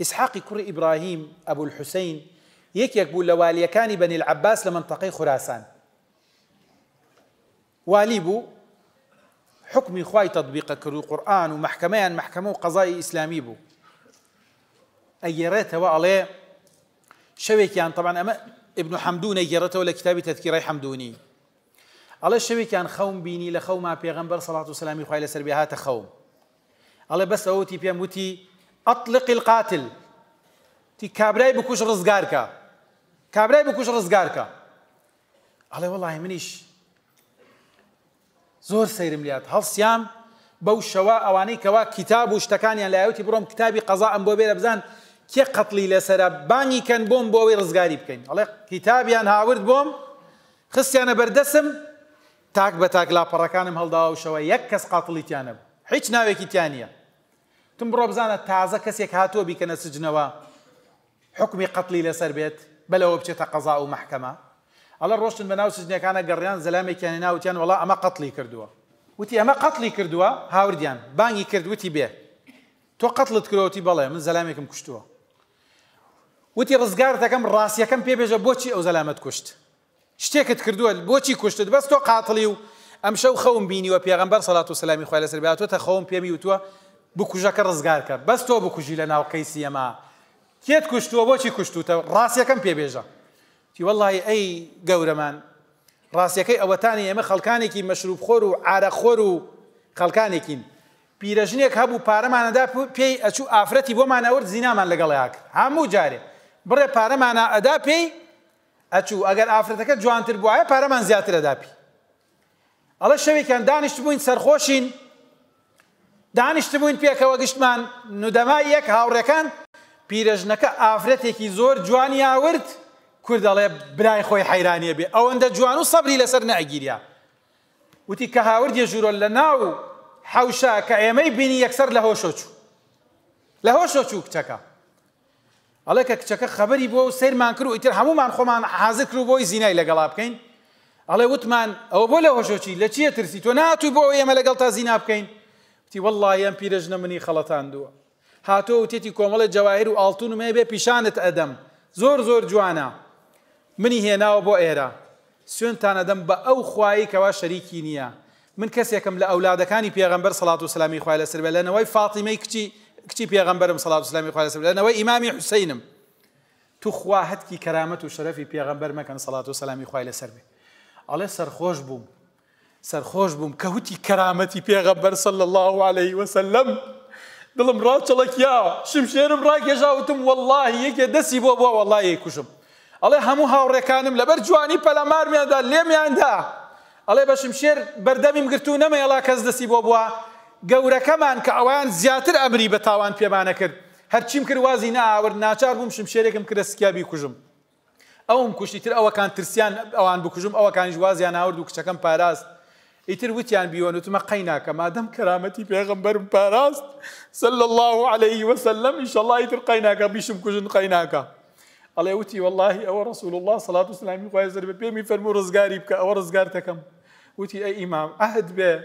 إسحاق كر إبراهيم أبو الحسين يك يقول لوالي كان بني العباس لمنطقة خراسان واليبو حكم خواي تطبيق كرو القرآن ومحكمة محكمة وقضاء إسلامي بو أيرته شوي كان يعني طبعا أما ابن حمدون أيرته ولا كتاب تذكيري حمدوني على شوي كان يعني خوم بيني لخوم ما بيغمبر صلاة وسلامي خواي لسربيهات خوم على بس أوتي بيا موتي ئەطلقی القاتل تی کابرای بکوش ڕزگارکە کابرای بکوش ڕزگارکە ئەڵێ وەڵی منیش زۆر سەیرم لات هەڵسیام بەو شەوە ئەوانەی کەوا کتاب و شتەکانیان لایوتی بڕۆم کتابی قەزا ئەم بۆ بێرە بزان کێ قەتلی لەسرە بانی کەن بۆم بۆ ئەوەی ڕزگاری بکەین ئەڵێ کتابیان هاورد بۆم خستیانە بەردەسم تاک بە تاک لاپەڕەکانم هەڵداوشەوە یەک کەس قاتڵیتیانە هیچ ناوێکی تیانە تم بڕۆ بزانە تازە کەسێک هاتووە بیکەنە سجنەوە حکمی قەتلی لەسەر بێت بەلەوە بچێتە قەزا و محکەمە ئەڵە ڕۆشتن بەناو سجنەکانە گەڕیان زەلامێکیان ناوتیان وڵا ئەمە قەتلی کردووە وتی ئەمە قەتلی کردووە هاوردیان بانگی کردوتی بێ تۆ قەتلت کرۆتی بەڵێ من زەلامێکم کوشتووە وتی ڕزگارتەکەم ڕاستیەکەم پێبێژە بۆچی ئەو زەلامت کوشت شتێکت کردووە بۆچی کوشتت بەس تۆ قاتڵی و ئەمشەو خەوم بینیوە پێغمبەر سەڵات و سلامی خوای لەسەر باتۆ تە خەوم پێمی وتووە بکوژەکە ڕزگارکە بەس تۆ بکوژی لە ناو قەیسی ئەمە کێت کوشتووە بۆچی کوشتوتە ڕاستیەکەم پێبێژە تی وەڵی ئەی گەورەمان ڕاستیەکەی ئەوەتانی ئێمە خەڵکانێکی مەشروب خۆر و ئارەخۆر و خەڵکانێکین پیرەژنێک هەبوو پارەمانەدا پێی ئەچوو ئافرەتی بۆمانەورد زینامان لەگەڵیاک هەموو جارێ بڕێ پارەمانە ئەدا پێی ئەچوو ئەگەر ئافرەتەکە جوانتر بواە پارەمان زیاتر ئەداپی ئەڵە شەوێکیان دانیشت بووین سەرخۆشین دانیشت بووین پێکەوە گشتمان نودەما یەک هاوڕەکان پیرەژنەکە ئافرەتێکی زۆر جوانی ئاورد کورد دەڵێ برای خۆی حیرانە بێ ئەوەندە جوان و سەبری لەسەر نەگیریا وتی کە هاوردێ ژورۆل لە ناو حوشا کە ئێمەی بینی یەکسەر لە هۆشۆچوو لە هۆشۆچوو کچەکە ئەڵێ کە کچەکە خەبەری بۆ و سیرمان کرد و ئیتر هەمومان خۆمان حازر کرد بۆی زینای لەگەڵا بکەین ئەڵێ وتمان ئەوە بۆ لە هۆشۆچی لە چیە ترسی تۆ ناتوی بۆ ئێمە لەگەڵ تا زینا بکەین وتی والله یان پیرژنە منی خەڵەتاندووە هاتۆ وتێتی کۆمەڵی جواهر و ئاڵتون ومێ بێ پیشانت ئەدەم زور زۆر جوانە منی هێناوە بۆ ئێرە سوێنتان ئەدەم بە ئەو خوایی کەوا شەریکی نییە من کەسێکم لە ئەولادەکانی پێغمبەر سڵات و سلامی خوای لەسەر بە لەنەوەی فاتیمەی کچی کچی پێغمبەرم سڵات سلامی خوای لەسەر لەنەوەی ئیمامی حوسینم تو خوا هەتکی کەرامەت و شەرەفی پێغمبەر مەکەن سڵات و سلامی خوای لەسەر بێ سر خوش بوم سەرخۆش بووم کە هوتی کەرامەتی پێغە بەرسل الله عليه وسلم دڵم ڕاوچەڵکیا شمشێرم ڕاگەێژاوتم والله یەکێ دەستی بۆ بۆ والله یەکوشم ئەڵێ هەموو هاوڕێکانم لەبەر جوانی پەلەمارمیاندا لێمیاندا ئەڵێ بە شمشێر بەردەمیم گرتو نەمەێڵا کەس دەستی بۆ بووە گەورەکەمان کە ئەویان زیاتر ئەمری بە تاوان پێمانە کرد هەرچیم کرد وازی ناور ناچار بووم شمشێرێکم کرەسکیابی کوژم ئەوم کوشتیتر ئەوەکان ترسیان ئەوان بکوژم ئەوەکانی ژوازیان ناورد و کچەکەم پاراست يتر ئیتر وتیان بیوەن وتمە قەیناکە مادەم کەرامەتی پێغمبەرم باراست صلى الله عليه وسلم ان شاء الله يتر قيناك بيشم كوجن قيناك الله يوتي والله او رسول الله صلاه والسلام يقول زەر بە پێمی فەرمو ڕزگاری بك او ڕزگار وتي اي امام عهد به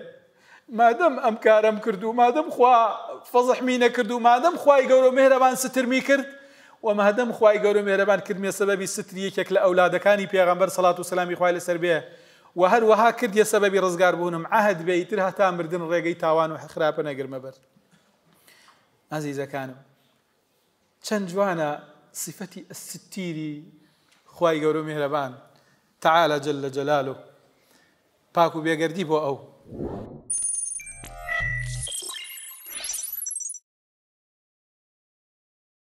ما دام ئەم کارم کرد و مادەم خوا فەزحمی نەکرد و مادەم خوای گەورە مهرەبان سترمی کرد وما دام خوا مهرەبان مهربان كرمي ستری ستر يكك ئەولادەکانی پێغمبەر سلات و سلامی خوای لەسەر بێ و هەروەها يا سببي رزقار بونم عهد بيترها تامر مردن ڕێگەی تاوان و حخراپە مبر بەر ئازیزەکانم چەند جوانا صفتي الستيري خی گەورە مهربان تعالى جل جلاله باكو پاک و او